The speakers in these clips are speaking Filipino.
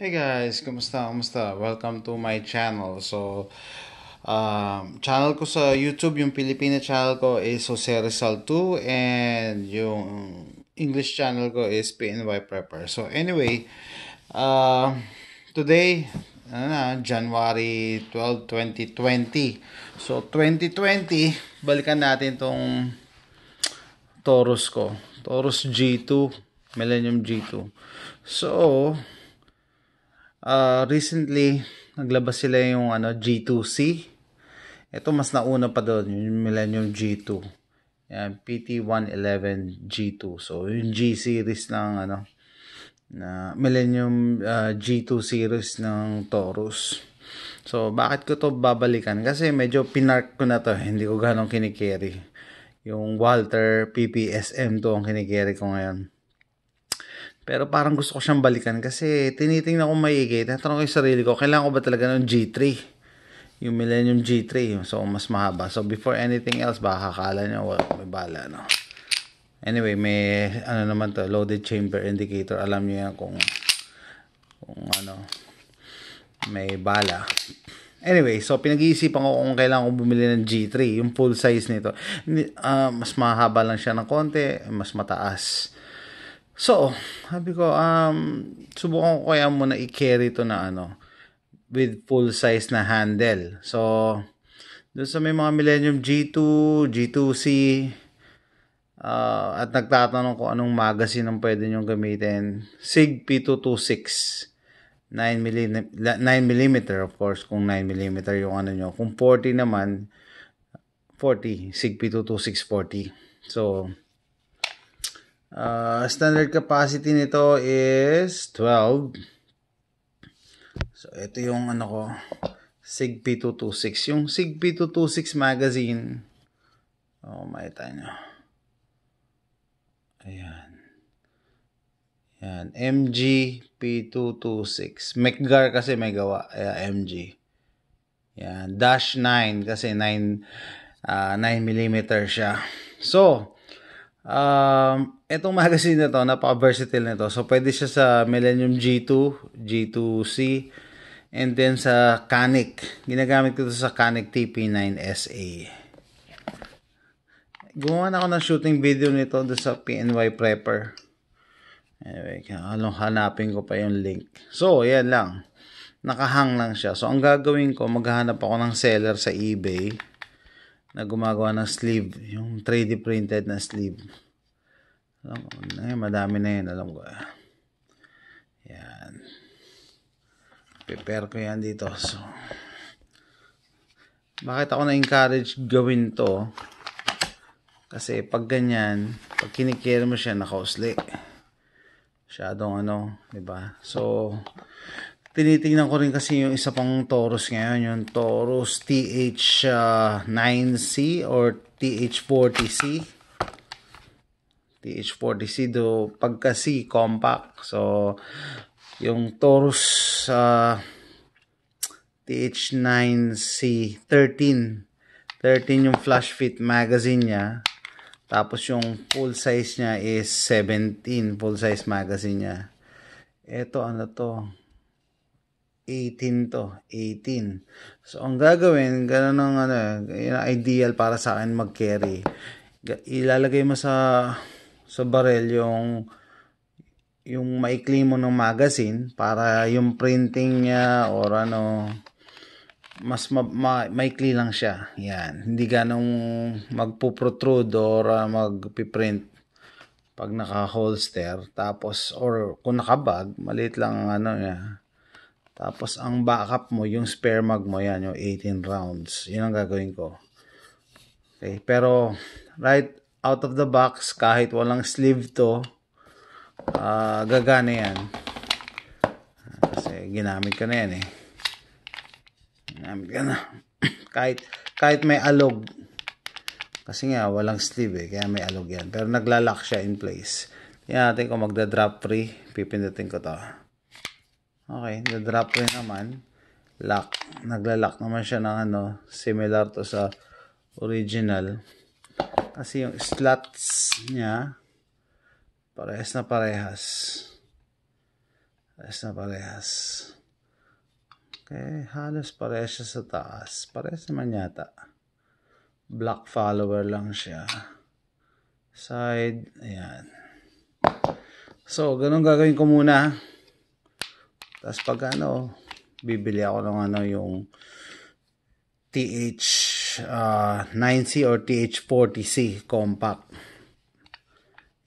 Hey guys, kumusta? Kumusta? Welcome to my channel. So, um, channel ko sa YouTube, yung Pilipina channel ko is Jose Rizal 2 and yung English channel ko is PNY Prepper. So, anyway, uh, today, ano na, January 12, 2020. So, 2020, balikan natin tong Taurus ko. Taurus G2, Millennium G2. So, Uh, recently, naglabas sila yung ano, G2C. Ito mas nauna pa doon, yung Millennium G2. Yan, PT111 G2. So, yung G series ng ano, na Millennium uh, ah, G2 series ng Taurus. So, bakit ko to babalikan? Kasi medyo pinark ko na to. Hindi ko ganong kinikerry. Yung Walter PPSM to ang kinikerry ko ngayon. Pero parang gusto ko siyang balikan kasi tinitingnan ko maigi. Tatanong ko yung sarili ko, kailangan ko ba talaga ng G3? Yung Millennium G3. So, mas mahaba. So, before anything else, baka kakala nyo, well, may bala, no? Anyway, may ano naman to, loaded chamber indicator. Alam niyo yan kung kung ano may bala. Anyway, so pinag-iisipan ko kung kailangan ko bumili ng G3, yung full size nito. Uh, mas mahaba lang siya ng konti, mas mataas. So, sabi ko, um, subukan ko kaya muna i-carry to na ano, with full size na handle. So, doon sa may mga Millennium G2, G2C, uh, at nagtatanong ko anong magazine ang pwede nyong gamitin. SIG P226. 9mm, 9mm of course, kung 9mm yung ano nyo. Kung 40 naman, 40. SIG P226 40. So, Uh, standard capacity nito is 12. So, ito yung ano ko, SIG P226. Yung SIG P226 magazine, oh, makita nyo. Ayan. Ayan, MG P226. McGar kasi may gawa, kaya MG. Ayan, dash 9 kasi 9, uh, 9 mm siya. So, Um, itong magazine na to, napaka-versatile nito. Na so, pwede siya sa Millennium G2, G2C, and then sa Canic. Ginagamit ko to sa Canic TP9SA. Gumawa na ako ng shooting video nito do sa PNY Prepper. Anyway, anong hanapin ko pa yung link. So, yan lang. Nakahang lang siya. So, ang gagawin ko, maghahanap ako ng seller sa eBay na gumagawa ng sleeve, yung 3D printed na sleeve. Alam mo, eh, madami na yun, alam ko. Yan. Prepare ko yan dito. So, bakit ako na-encourage gawin to? Kasi pag ganyan, pag kinikira mo siya, nakausli. Masyadong ano, ba diba? So, tinitingnan ko rin kasi yung isa pang Taurus ngayon, yung Taurus TH9C or TH40C. TH40C do pagka C compact. So yung Taurus uh, TH9C 13 13 yung flash fit magazine niya. Tapos yung full size niya is 17 full size magazine niya. Ito ano to? 18 to, 18. So, ang gagawin, ganun ang ano, yun ang ideal para sa akin mag-carry. Ilalagay mo sa sa barrel yung yung maikli mo ng magazine para yung printing niya or ano mas ma ma maikli lang siya. Yan. Hindi ganong magpo-protrude or uh, magpiprint pag naka-holster. Tapos, or kung nakabag, maliit lang ang ano niya tapos ang backup mo, yung spare mag mo, yan, yung 18 rounds. Yun ang gagawin ko. Okay, pero right out of the box, kahit walang sleeve to, uh, gagana yan. Kasi ginamit ko na yan eh. Ginamit ka na. kahit, kahit may alog. Kasi nga, walang sleeve eh, kaya may alog yan. Pero naglalock siya in place. Tingnan natin kung magda-drop free. Pipindutin ko to. Okay, na-drop rin naman. Lock. Nagla-lock naman siya ng ano, similar to sa original. Kasi yung slots niya, parehas na parehas. Parehas na parehas. Okay, halos parehas siya sa taas. Parehas naman yata. Black follower lang siya. Side, ayan. So, ganun gagawin ko muna. Tapos pag ano, bibili ako ng ano yung TH uh, ah, 9C or TH40C compact.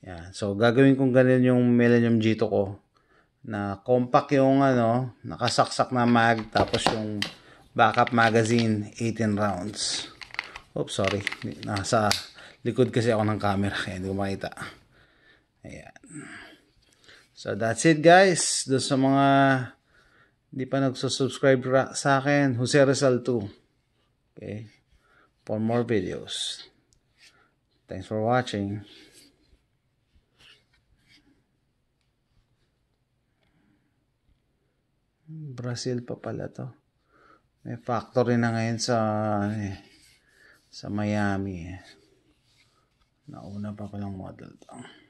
Yeah, So gagawin kong ganun yung Millennium G2 ko na compact yung ano, nakasaksak na mag tapos yung backup magazine 18 rounds. Oops, sorry. Nasa likod kasi ako ng camera kaya hindi ko makita. Ayan. So that's it guys. Do sa mga hindi pa nagsusubscribe sa akin, Jose Rizal 2. Okay. For more videos. Thanks for watching. Brazil pa pala to. May factory na ngayon sa ano eh, sa Miami. Eh. Nauna pa palang model to.